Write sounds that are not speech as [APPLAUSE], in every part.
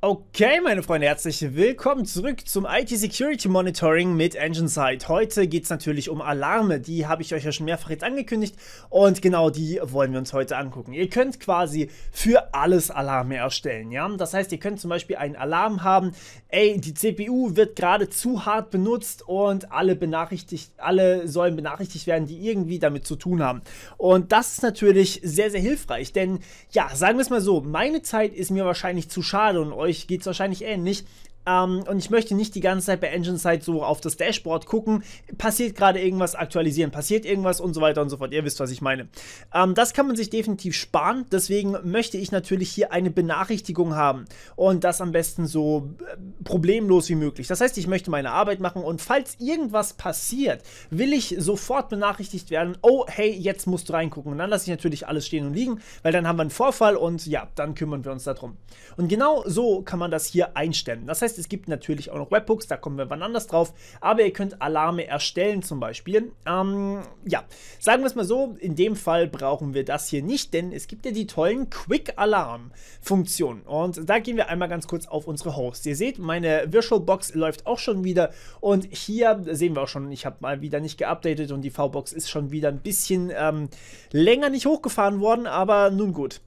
Okay, meine Freunde, herzlich willkommen zurück zum IT Security Monitoring mit EngineSight. Heute geht es natürlich um Alarme, die habe ich euch ja schon mehrfach jetzt angekündigt und genau die wollen wir uns heute angucken. Ihr könnt quasi für alles Alarme erstellen, ja? Das heißt, ihr könnt zum Beispiel einen Alarm haben, ey, die CPU wird gerade zu hart benutzt und alle benachrichtigt, alle sollen benachrichtigt werden, die irgendwie damit zu tun haben. Und das ist natürlich sehr, sehr hilfreich, denn ja, sagen wir es mal so, meine Zeit ist mir wahrscheinlich zu schade und euch euch geht es wahrscheinlich ähnlich. Ähm, und ich möchte nicht die ganze Zeit bei Engine Side so auf das Dashboard gucken, passiert gerade irgendwas, aktualisieren, passiert irgendwas und so weiter und so fort. Ihr wisst, was ich meine. Ähm, das kann man sich definitiv sparen. Deswegen möchte ich natürlich hier eine Benachrichtigung haben und das am besten so äh, problemlos wie möglich. Das heißt, ich möchte meine Arbeit machen und falls irgendwas passiert, will ich sofort benachrichtigt werden, oh hey, jetzt musst du reingucken. Und dann lasse ich natürlich alles stehen und liegen, weil dann haben wir einen Vorfall und ja, dann kümmern wir uns darum. Und genau so kann man das hier einstellen. Das heißt, es gibt natürlich auch noch Webhooks, da kommen wir wann anders drauf. Aber ihr könnt Alarme erstellen zum Beispiel. Ähm, ja, sagen wir es mal so, in dem Fall brauchen wir das hier nicht, denn es gibt ja die tollen Quick-Alarm-Funktionen. Und da gehen wir einmal ganz kurz auf unsere Host. Ihr seht, meine VirtualBox läuft auch schon wieder. Und hier sehen wir auch schon, ich habe mal wieder nicht geupdatet und die VBox ist schon wieder ein bisschen ähm, länger nicht hochgefahren worden. Aber nun gut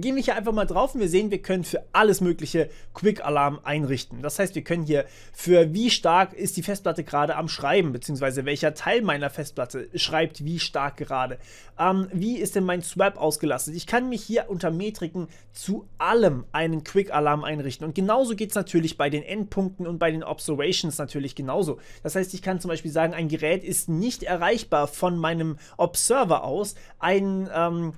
gehen wir hier einfach mal drauf und wir sehen, wir können für alles mögliche Quick Alarm einrichten. Das heißt, wir können hier für wie stark ist die Festplatte gerade am Schreiben, beziehungsweise welcher Teil meiner Festplatte schreibt wie stark gerade. Ähm, wie ist denn mein Swap ausgelastet? Ich kann mich hier unter Metriken zu allem einen Quick Alarm einrichten. Und genauso geht es natürlich bei den Endpunkten und bei den Observations natürlich genauso. Das heißt, ich kann zum Beispiel sagen, ein Gerät ist nicht erreichbar von meinem Observer aus. Ein ähm,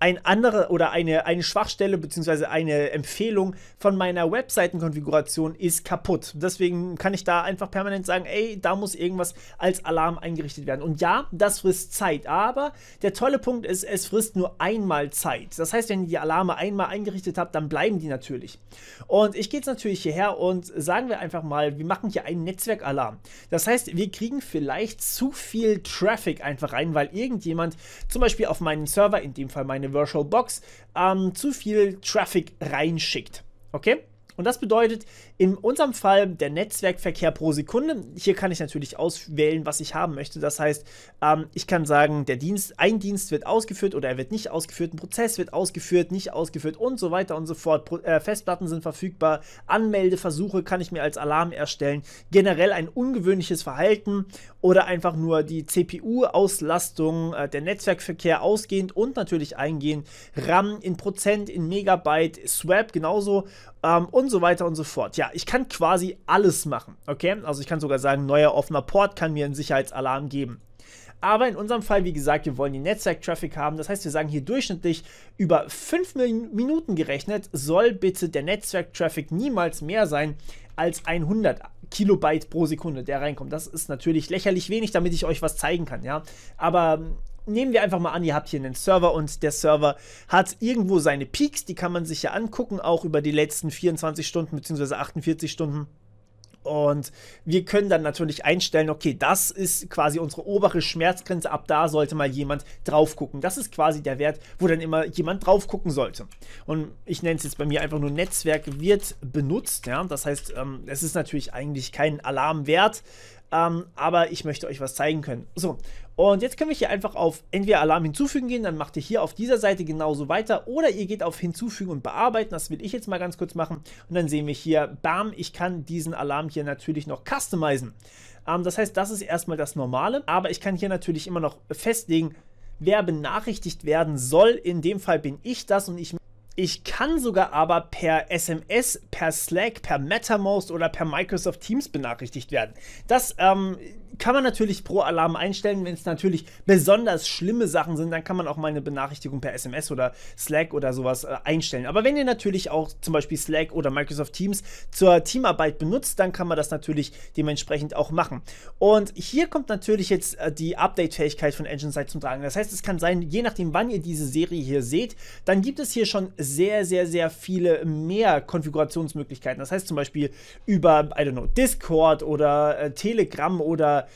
ein anderer oder eine, eine Schwachstelle bzw. eine Empfehlung von meiner Webseitenkonfiguration ist kaputt. Deswegen kann ich da einfach permanent sagen, ey, da muss irgendwas als Alarm eingerichtet werden. Und ja, das frisst Zeit, aber der tolle Punkt ist, es frisst nur einmal Zeit. Das heißt, wenn ihr die Alarme einmal eingerichtet habt, dann bleiben die natürlich. Und ich gehe jetzt natürlich hierher und sagen wir einfach mal, wir machen hier einen Netzwerkalarm. Das heißt, wir kriegen vielleicht zu viel Traffic einfach rein, weil irgendjemand zum Beispiel auf meinen Server, in dem Fall meine Virtual Box ähm, zu viel Traffic reinschickt. Okay? Und das bedeutet in unserem Fall der Netzwerkverkehr pro Sekunde. Hier kann ich natürlich auswählen, was ich haben möchte. Das heißt, ähm, ich kann sagen, der Dienst, ein Dienst wird ausgeführt oder er wird nicht ausgeführt, ein Prozess wird ausgeführt, nicht ausgeführt und so weiter und so fort. Pro, äh, Festplatten sind verfügbar, Anmeldeversuche kann ich mir als Alarm erstellen. Generell ein ungewöhnliches Verhalten oder einfach nur die CPU-Auslastung, äh, der Netzwerkverkehr ausgehend und natürlich eingehend, RAM in Prozent, in Megabyte, Swap genauso ähm, und so weiter und so fort. Ja, ich kann quasi alles machen, okay? Also ich kann sogar sagen, neuer offener Port kann mir einen Sicherheitsalarm geben. Aber in unserem Fall, wie gesagt, wir wollen den Netzwerk-Traffic haben. Das heißt, wir sagen hier durchschnittlich über 5 Minuten gerechnet, soll bitte der Netzwerk-Traffic niemals mehr sein als 100 Kilobyte pro Sekunde, der reinkommt. Das ist natürlich lächerlich wenig, damit ich euch was zeigen kann, ja. Aber ähm, nehmen wir einfach mal an, ihr habt hier einen Server und der Server hat irgendwo seine Peaks, die kann man sich ja angucken, auch über die letzten 24 Stunden bzw. 48 Stunden. Und wir können dann natürlich einstellen, okay, das ist quasi unsere obere Schmerzgrenze, ab da sollte mal jemand drauf gucken. Das ist quasi der Wert, wo dann immer jemand drauf gucken sollte. Und ich nenne es jetzt bei mir einfach nur Netzwerk wird benutzt. Ja? Das heißt, ähm, es ist natürlich eigentlich kein Alarmwert, ähm, aber ich möchte euch was zeigen können. So, und jetzt können wir hier einfach auf entweder Alarm hinzufügen gehen, dann macht ihr hier auf dieser Seite genauso weiter oder ihr geht auf hinzufügen und bearbeiten, das will ich jetzt mal ganz kurz machen und dann sehen wir hier, bam, ich kann diesen Alarm hier natürlich noch customizen. Ähm, das heißt, das ist erstmal das Normale, aber ich kann hier natürlich immer noch festlegen, wer benachrichtigt werden soll. In dem Fall bin ich das und ich ich kann sogar aber per SMS, per Slack, per MetaMost oder per Microsoft Teams benachrichtigt werden. Das ähm, kann man natürlich pro Alarm einstellen. Wenn es natürlich besonders schlimme Sachen sind, dann kann man auch mal eine Benachrichtigung per SMS oder Slack oder sowas äh, einstellen. Aber wenn ihr natürlich auch zum Beispiel Slack oder Microsoft Teams zur Teamarbeit benutzt, dann kann man das natürlich dementsprechend auch machen. Und hier kommt natürlich jetzt äh, die Update-Fähigkeit von EngineSight zum Tragen. Das heißt, es kann sein, je nachdem, wann ihr diese Serie hier seht, dann gibt es hier schon sehr, sehr, sehr viele mehr Konfigurationsmöglichkeiten. Das heißt zum Beispiel über, I don't know, Discord oder äh, Telegram oder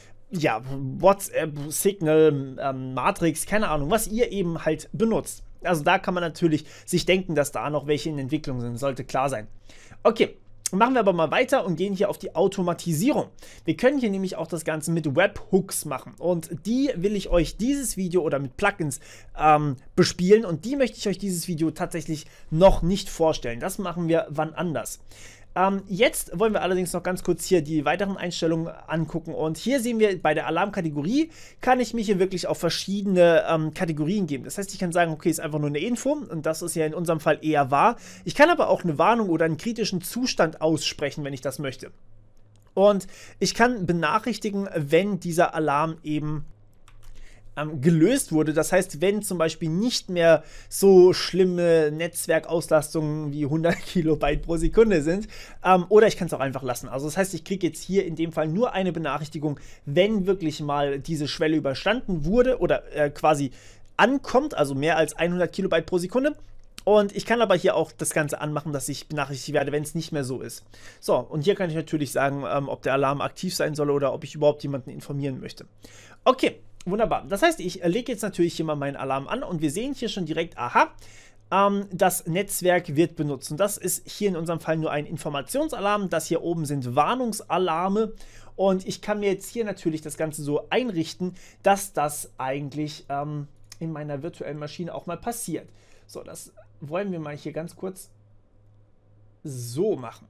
ja, WhatsApp, Signal, ähm, Matrix, keine Ahnung, was ihr eben halt benutzt. Also da kann man natürlich sich denken, dass da noch welche in Entwicklung sind, sollte klar sein. Okay, Machen wir aber mal weiter und gehen hier auf die Automatisierung. Wir können hier nämlich auch das Ganze mit Webhooks machen und die will ich euch dieses Video oder mit Plugins ähm, bespielen und die möchte ich euch dieses Video tatsächlich noch nicht vorstellen. Das machen wir wann anders. Ähm, jetzt wollen wir allerdings noch ganz kurz hier die weiteren Einstellungen angucken. Und hier sehen wir bei der Alarmkategorie, kann ich mich hier wirklich auf verschiedene ähm, Kategorien geben. Das heißt, ich kann sagen, okay, ist einfach nur eine Info. Und das ist ja in unserem Fall eher wahr. Ich kann aber auch eine Warnung oder einen kritischen Zustand aussprechen, wenn ich das möchte. Und ich kann benachrichtigen, wenn dieser Alarm eben ähm, gelöst wurde. Das heißt, wenn zum Beispiel nicht mehr so schlimme Netzwerkauslastungen wie 100 [LAUGHS] Kilobyte pro Sekunde sind, ähm, oder ich kann es auch einfach lassen. Also das heißt, ich kriege jetzt hier in dem Fall nur eine Benachrichtigung, wenn wirklich mal diese Schwelle überstanden wurde oder äh, quasi ankommt, also mehr als 100 Kilobyte pro Sekunde. Und ich kann aber hier auch das Ganze anmachen, dass ich benachrichtigt werde, wenn es nicht mehr so ist. So, und hier kann ich natürlich sagen, ähm, ob der Alarm aktiv sein soll oder ob ich überhaupt jemanden informieren möchte. Okay, Wunderbar. Das heißt, ich äh, lege jetzt natürlich hier mal meinen Alarm an und wir sehen hier schon direkt, aha, ähm, das Netzwerk wird benutzt. Und das ist hier in unserem Fall nur ein Informationsalarm. Das hier oben sind Warnungsalarme. Und ich kann mir jetzt hier natürlich das Ganze so einrichten, dass das eigentlich ähm, in meiner virtuellen Maschine auch mal passiert. So, das wollen wir mal hier ganz kurz so machen.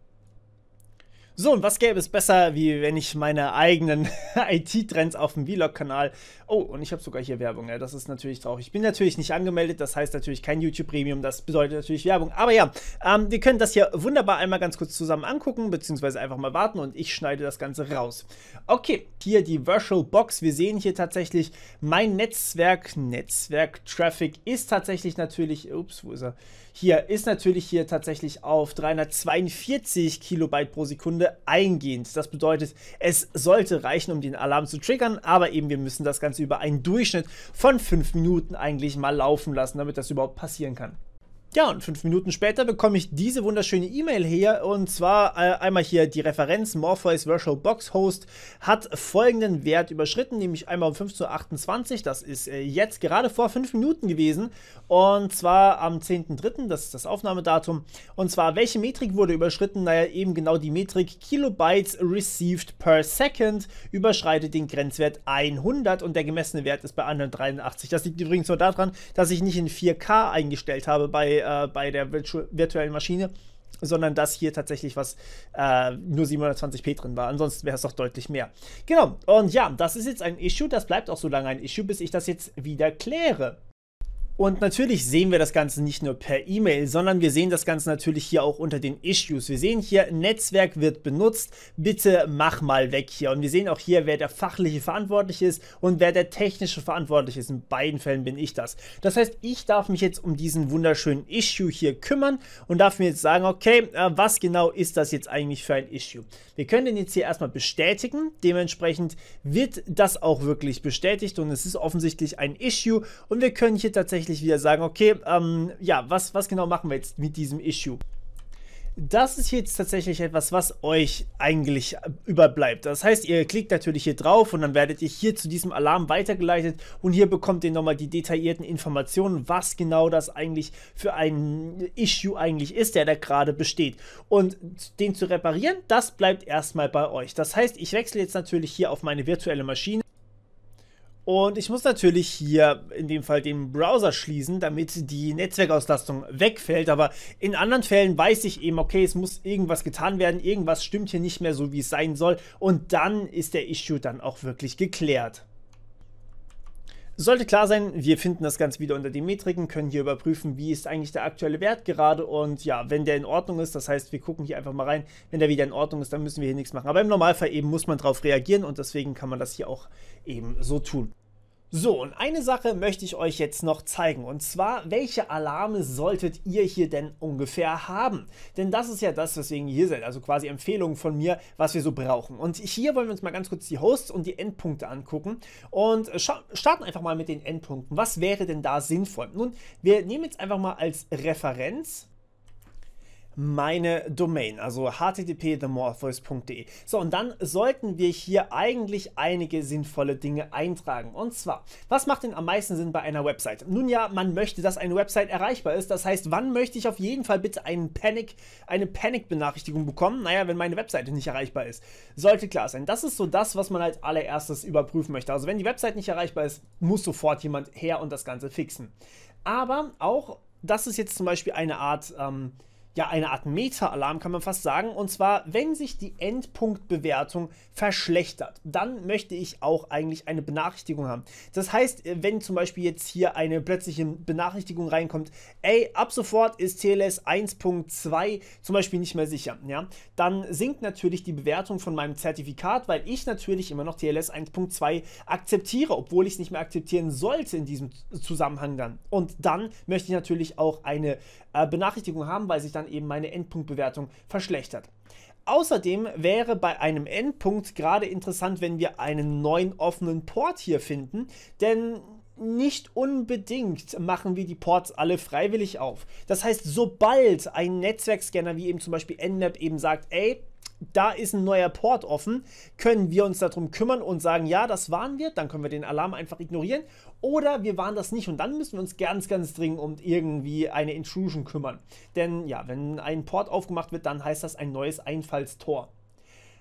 So, und was gäbe es besser, wie wenn ich meine eigenen [LAUGHS] IT-Trends auf dem Vlog-Kanal. Oh, und ich habe sogar hier Werbung. Ja, das ist natürlich traurig. Ich bin natürlich nicht angemeldet, das heißt natürlich kein YouTube-Premium. Das bedeutet natürlich Werbung. Aber ja, ähm, wir können das hier wunderbar einmal ganz kurz zusammen angucken, beziehungsweise einfach mal warten und ich schneide das Ganze raus. Okay, hier die Virtual Box. Wir sehen hier tatsächlich mein Netzwerk. Netzwerk-Traffic ist tatsächlich natürlich. Ups, wo ist er? Hier ist natürlich hier tatsächlich auf 342 Kilobyte pro Sekunde eingehend. Das bedeutet, es sollte reichen, um den Alarm zu triggern, aber eben wir müssen das Ganze über einen Durchschnitt von 5 Minuten eigentlich mal laufen lassen, damit das überhaupt passieren kann. Ja, und fünf Minuten später bekomme ich diese wunderschöne E-Mail hier. Und zwar äh, einmal hier die Referenz Morpheus Virtual Box Host hat folgenden Wert überschritten, nämlich einmal um 15.28 Uhr. Das ist äh, jetzt gerade vor fünf Minuten gewesen. Und zwar am 10.3., das ist das Aufnahmedatum. Und zwar, welche Metrik wurde überschritten? Naja, eben genau die Metrik Kilobytes Received per Second überschreitet den Grenzwert 100 und der gemessene Wert ist bei 183. Das liegt übrigens nur daran, dass ich nicht in 4K eingestellt habe bei äh, bei der virtu virtuellen Maschine, sondern dass hier tatsächlich was äh, nur 720p drin war. Ansonsten wäre es doch deutlich mehr. Genau, und ja, das ist jetzt ein Issue, das bleibt auch so lange ein Issue, bis ich das jetzt wieder kläre. Und natürlich sehen wir das Ganze nicht nur per E-Mail, sondern wir sehen das Ganze natürlich hier auch unter den Issues. Wir sehen hier, Netzwerk wird benutzt, bitte mach mal weg hier. Und wir sehen auch hier, wer der fachliche verantwortlich ist und wer der technische verantwortlich ist. In beiden Fällen bin ich das. Das heißt, ich darf mich jetzt um diesen wunderschönen Issue hier kümmern und darf mir jetzt sagen, okay, äh, was genau ist das jetzt eigentlich für ein Issue? Wir können den jetzt hier erstmal bestätigen. Dementsprechend wird das auch wirklich bestätigt und es ist offensichtlich ein Issue und wir können hier tatsächlich tatsächlich wieder sagen, okay, ähm, ja, was, was genau machen wir jetzt mit diesem Issue? Das ist jetzt tatsächlich etwas, was euch eigentlich überbleibt. Das heißt, ihr klickt natürlich hier drauf und dann werdet ihr hier zu diesem Alarm weitergeleitet und hier bekommt ihr nochmal die detaillierten Informationen, was genau das eigentlich für ein Issue eigentlich ist, der da gerade besteht. Und den zu reparieren, das bleibt erstmal bei euch. Das heißt, ich wechsle jetzt natürlich hier auf meine virtuelle Maschine und ich muss natürlich hier in dem Fall den Browser schließen, damit die Netzwerkauslastung wegfällt. Aber in anderen Fällen weiß ich eben, okay, es muss irgendwas getan werden, irgendwas stimmt hier nicht mehr so, wie es sein soll. Und dann ist der Issue dann auch wirklich geklärt. Sollte klar sein, wir finden das Ganze wieder unter den Metriken, können hier überprüfen, wie ist eigentlich der aktuelle Wert gerade und ja, wenn der in Ordnung ist, das heißt, wir gucken hier einfach mal rein, wenn der wieder in Ordnung ist, dann müssen wir hier nichts machen. Aber im Normalfall eben muss man darauf reagieren und deswegen kann man das hier auch eben so tun. So, und eine Sache möchte ich euch jetzt noch zeigen, und zwar, welche Alarme solltet ihr hier denn ungefähr haben? Denn das ist ja das, weswegen ihr hier seid, also quasi Empfehlungen von mir, was wir so brauchen. Und hier wollen wir uns mal ganz kurz die Hosts und die Endpunkte angucken und äh, starten einfach mal mit den Endpunkten. Was wäre denn da sinnvoll? Nun, wir nehmen jetzt einfach mal als Referenz meine Domain, also http://themorpheus.de. E. So, und dann sollten wir hier eigentlich einige sinnvolle Dinge eintragen. Und zwar, was macht denn am meisten Sinn bei einer Website? Nun ja, man möchte, dass eine Website erreichbar ist. Das heißt, wann möchte ich auf jeden Fall bitte einen Panic, eine Panic-Benachrichtigung bekommen? Naja, wenn meine Website nicht erreichbar ist. Sollte klar sein. Das ist so das, was man als allererstes überprüfen möchte. Also, wenn die Website nicht erreichbar ist, muss sofort jemand her und das Ganze fixen. Aber auch, das ist jetzt zum Beispiel eine Art... Ähm, ja, eine Art Meta-Alarm kann man fast sagen. Und zwar, wenn sich die Endpunktbewertung verschlechtert, dann möchte ich auch eigentlich eine Benachrichtigung haben. Das heißt, äh, wenn zum Beispiel jetzt hier eine plötzliche Benachrichtigung reinkommt, ey, ab sofort ist TLS 1.2 zum Beispiel nicht mehr sicher, ja, dann sinkt natürlich die Bewertung von meinem Zertifikat, weil ich natürlich immer noch TLS 1.2 akzeptiere, obwohl ich es nicht mehr akzeptieren sollte in diesem Zusammenhang dann. Und dann möchte ich natürlich auch eine äh, Benachrichtigung haben, weil sich dann dann eben meine Endpunktbewertung verschlechtert. Außerdem wäre bei einem Endpunkt gerade interessant, wenn wir einen neuen offenen Port hier finden, denn nicht unbedingt machen wir die Ports alle freiwillig auf. Das heißt, sobald ein Netzwerkscanner wie eben zum Beispiel Nmap eben sagt, ey, da ist ein neuer Port offen, können wir uns darum kümmern und sagen, ja, das waren wir, dann können wir den Alarm einfach ignorieren oder wir waren das nicht und dann müssen wir uns ganz, ganz dringend um irgendwie eine Intrusion kümmern. Denn ja, wenn ein Port aufgemacht wird, dann heißt das ein neues Einfallstor.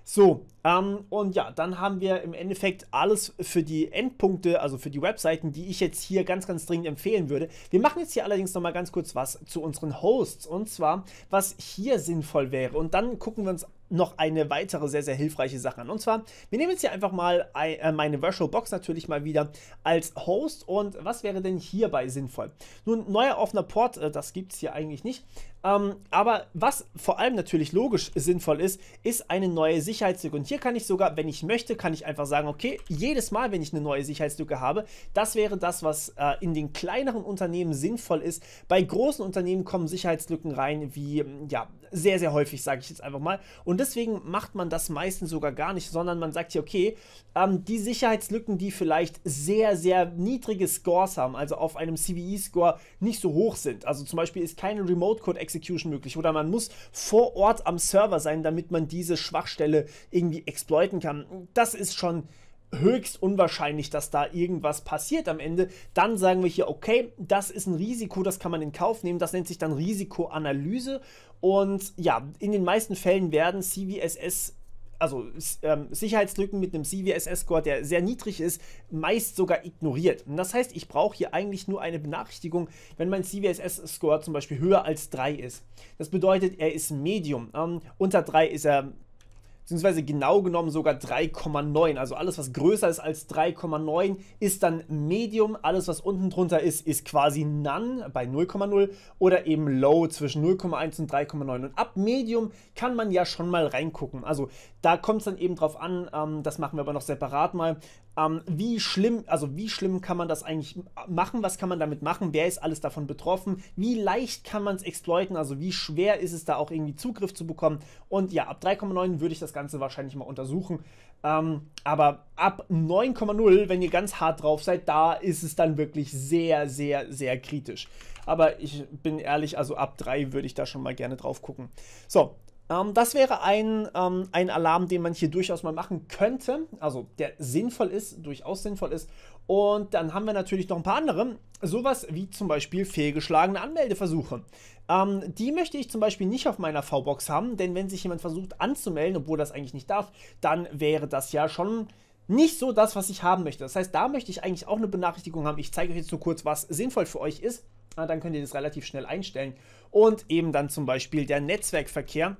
So, ähm, und ja, dann haben wir im Endeffekt alles für die Endpunkte, also für die Webseiten, die ich jetzt hier ganz, ganz dringend empfehlen würde. Wir machen jetzt hier allerdings nochmal ganz kurz was zu unseren Hosts und zwar, was hier sinnvoll wäre. Und dann gucken wir uns noch eine weitere sehr, sehr hilfreiche Sache an. Und zwar, wir nehmen jetzt hier einfach mal äh, meine Virtual Box natürlich mal wieder als Host. Und was wäre denn hierbei sinnvoll? Nun, neuer offener Port, äh, das gibt es hier eigentlich nicht. Ähm, aber was vor allem natürlich logisch sinnvoll ist, ist eine neue Sicherheitslücke. Und hier kann ich sogar, wenn ich möchte, kann ich einfach sagen, okay, jedes Mal, wenn ich eine neue Sicherheitslücke habe, das wäre das, was äh, in den kleineren Unternehmen sinnvoll ist. Bei großen Unternehmen kommen Sicherheitslücken rein, wie ja, sehr, sehr häufig, sage ich jetzt einfach mal. Und deswegen macht man das meistens sogar gar nicht, sondern man sagt hier, okay, ähm, die Sicherheitslücken, die vielleicht sehr, sehr niedrige Scores haben, also auf einem CVE-Score nicht so hoch sind. Also zum Beispiel ist keine Remote-Code-Execution möglich oder man muss vor Ort am Server sein, damit man diese Schwachstelle irgendwie exploiten kann. Das ist schon höchst unwahrscheinlich, dass da irgendwas passiert am Ende. Dann sagen wir hier, okay, das ist ein Risiko, das kann man in Kauf nehmen. Das nennt sich dann Risikoanalyse. Und ja, in den meisten Fällen werden CVSS also ähm, Sicherheitslücken mit einem CVSS-Score, der sehr niedrig ist, meist sogar ignoriert. Und das heißt, ich brauche hier eigentlich nur eine Benachrichtigung, wenn mein CVSS-Score zum Beispiel höher als 3 ist. Das bedeutet, er ist Medium. Ähm, unter 3 ist er beziehungsweise genau genommen sogar 3,9. Also alles, was größer ist als 3,9, ist dann Medium. Alles, was unten drunter ist, ist quasi None bei 0,0 oder eben Low zwischen 0,1 und 3,9. Und ab Medium kann man ja schon mal reingucken. Also da kommt es dann eben drauf an, ähm, das machen wir aber noch separat mal, ähm, wie schlimm, also wie schlimm kann man das eigentlich machen? Was kann man damit machen? Wer ist alles davon betroffen? Wie leicht kann man es exploiten? Also wie schwer ist es da auch irgendwie Zugriff zu bekommen? Und ja, ab 3,9 würde ich das Ganze wahrscheinlich mal untersuchen. Ähm, aber ab 9,0, wenn ihr ganz hart drauf seid, da ist es dann wirklich sehr, sehr, sehr kritisch. Aber ich bin ehrlich, also ab 3 würde ich da schon mal gerne drauf gucken. So, ähm, das wäre ein, ähm, ein Alarm, den man hier durchaus mal machen könnte, also der sinnvoll ist, durchaus sinnvoll ist. Und dann haben wir natürlich noch ein paar andere, sowas wie zum Beispiel fehlgeschlagene Anmeldeversuche. Ähm, die möchte ich zum Beispiel nicht auf meiner V-Box haben, denn wenn sich jemand versucht anzumelden, obwohl das eigentlich nicht darf, dann wäre das ja schon nicht so das, was ich haben möchte. Das heißt, da möchte ich eigentlich auch eine Benachrichtigung haben. Ich zeige euch jetzt nur kurz, was sinnvoll für euch ist. Ah, dann könnt ihr das relativ schnell einstellen. Und eben dann zum Beispiel der Netzwerkverkehr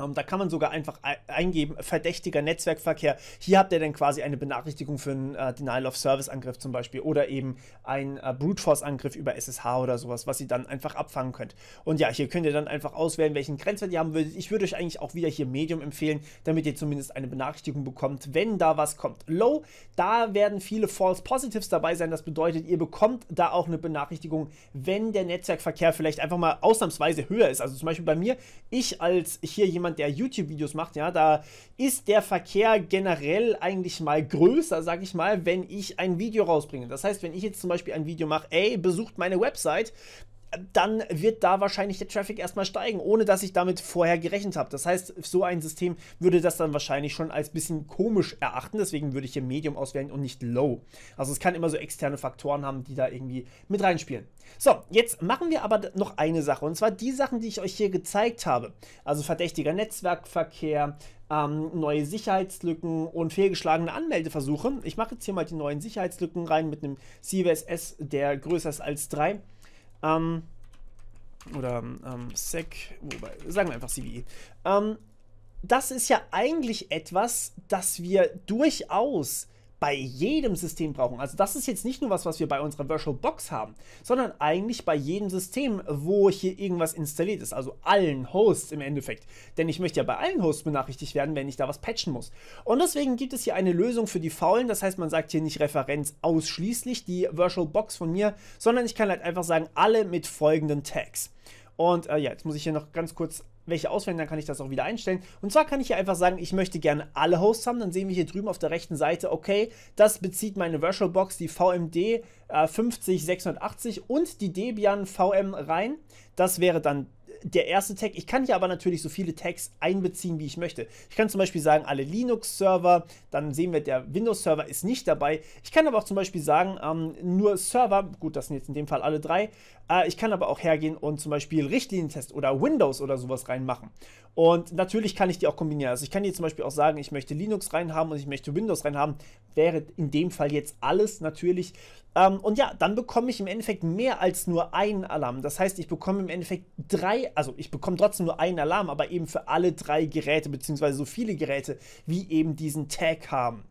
ähm, da kann man sogar einfach eingeben, verdächtiger Netzwerkverkehr. Hier habt ihr dann quasi eine Benachrichtigung für einen äh, Denial-of-Service-Angriff zum Beispiel oder eben einen äh, Brute-Force-Angriff über SSH oder sowas, was ihr dann einfach abfangen könnt. Und ja, hier könnt ihr dann einfach auswählen, welchen Grenzwert ihr haben würdet. Ich würde euch eigentlich auch wieder hier Medium empfehlen, damit ihr zumindest eine Benachrichtigung bekommt, wenn da was kommt. Low, da werden viele False Positives dabei sein. Das bedeutet, ihr bekommt da auch eine Benachrichtigung, wenn der Netzwerkverkehr vielleicht einfach mal ausnahmsweise höher ist. Also zum Beispiel bei mir, ich als hier jemand jemand, der YouTube-Videos macht, ja, da ist der Verkehr generell eigentlich mal größer, sag ich mal, wenn ich ein Video rausbringe. Das heißt, wenn ich jetzt zum Beispiel ein Video mache, ey, besucht meine Website, dann wird da wahrscheinlich der Traffic erstmal steigen, ohne dass ich damit vorher gerechnet habe. Das heißt, so ein System würde das dann wahrscheinlich schon als bisschen komisch erachten. Deswegen würde ich hier Medium auswählen und nicht Low. Also es kann immer so externe Faktoren haben, die da irgendwie mit reinspielen. So, jetzt machen wir aber noch eine Sache. Und zwar die Sachen, die ich euch hier gezeigt habe. Also verdächtiger Netzwerkverkehr, ähm, neue Sicherheitslücken und fehlgeschlagene Anmeldeversuche. Ich mache jetzt hier mal die neuen Sicherheitslücken rein mit einem CVSS, der größer ist als 3. Ähm, oder ähm, SEC, wobei, sagen wir einfach CVE. Ähm, das ist ja eigentlich etwas, das wir durchaus bei jedem System brauchen. Also das ist jetzt nicht nur was, was wir bei unserer Virtual Box haben, sondern eigentlich bei jedem System, wo hier irgendwas installiert ist. Also allen Hosts im Endeffekt. Denn ich möchte ja bei allen Hosts benachrichtigt werden, wenn ich da was patchen muss. Und deswegen gibt es hier eine Lösung für die Faulen. Das heißt, man sagt hier nicht Referenz ausschließlich die Virtual Box von mir, sondern ich kann halt einfach sagen, alle mit folgenden Tags. Und äh, ja, jetzt muss ich hier noch ganz kurz welche auswählen, dann kann ich das auch wieder einstellen. Und zwar kann ich hier einfach sagen, ich möchte gerne alle Hosts haben. Dann sehen wir hier drüben auf der rechten Seite, okay, das bezieht meine VirtualBox, die VMD äh, 50680 und die Debian VM rein. Das wäre dann der erste Tag. Ich kann hier aber natürlich so viele Tags einbeziehen, wie ich möchte. Ich kann zum Beispiel sagen, alle Linux-Server, dann sehen wir, der Windows-Server ist nicht dabei. Ich kann aber auch zum Beispiel sagen, ähm, nur Server, gut, das sind jetzt in dem Fall alle drei, äh, ich kann aber auch hergehen und zum Beispiel Richtlinientest oder Windows oder sowas reinmachen. Und natürlich kann ich die auch kombinieren. Also ich kann hier zum Beispiel auch sagen, ich möchte Linux reinhaben und ich möchte Windows reinhaben. Wäre in dem Fall jetzt alles natürlich. Ähm, und ja, dann bekomme ich im Endeffekt mehr als nur einen Alarm. Das heißt, ich bekomme im Endeffekt drei, also ich bekomme trotzdem nur einen Alarm, aber eben für alle drei Geräte, beziehungsweise so viele Geräte, wie eben diesen Tag haben.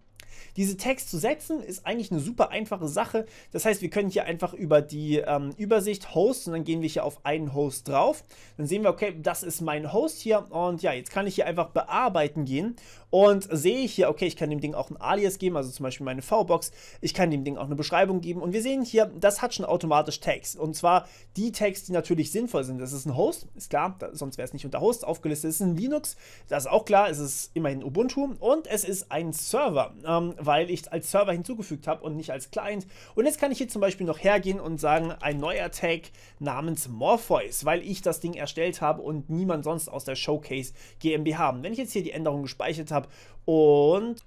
Diese Tags zu setzen ist eigentlich eine super einfache Sache. Das heißt, wir können hier einfach über die ähm, Übersicht Host und dann gehen wir hier auf einen Host drauf. Dann sehen wir, okay, das ist mein Host hier und ja, jetzt kann ich hier einfach bearbeiten gehen und sehe ich hier, okay, ich kann dem Ding auch ein Alias geben, also zum Beispiel meine V-Box, ich kann dem Ding auch eine Beschreibung geben und wir sehen hier, das hat schon automatisch Tags und zwar die Tags, die natürlich sinnvoll sind. Das ist ein Host, ist klar, da, sonst wäre es nicht unter Host aufgelistet, es ist ein Linux, das ist auch klar, es ist immerhin Ubuntu und es ist ein Server, ähm, weil ich es als Server hinzugefügt habe und nicht als Client und jetzt kann ich hier zum Beispiel noch hergehen und sagen, ein neuer Tag namens Morpheus, weil ich das Ding erstellt habe und niemand sonst aus der Showcase GmbH. Wenn ich jetzt hier die Änderung gespeichert habe, habe. Und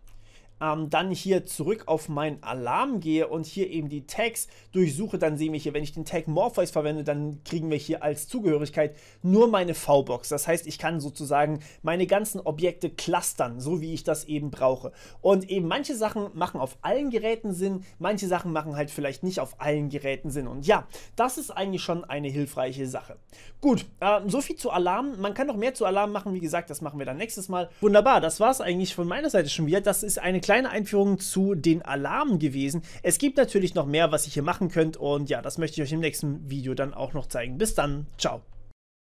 ähm, dann hier zurück auf meinen Alarm gehe und hier eben die Tags durchsuche, dann sehen wir hier, wenn ich den Tag Morpheus verwende, dann kriegen wir hier als Zugehörigkeit nur meine V-Box. Das heißt, ich kann sozusagen meine ganzen Objekte clustern, so wie ich das eben brauche. Und eben manche Sachen machen auf allen Geräten Sinn, manche Sachen machen halt vielleicht nicht auf allen Geräten Sinn. Und ja, das ist eigentlich schon eine hilfreiche Sache. Gut, äh, so viel zu Alarm. Man kann noch mehr zu Alarm machen. Wie gesagt, das machen wir dann nächstes Mal. Wunderbar, das war es eigentlich von meiner Seite schon wieder. Das ist eine kleine Einführung zu den Alarmen gewesen. Es gibt natürlich noch mehr, was ihr hier machen könnt und ja, das möchte ich euch im nächsten Video dann auch noch zeigen. Bis dann, ciao.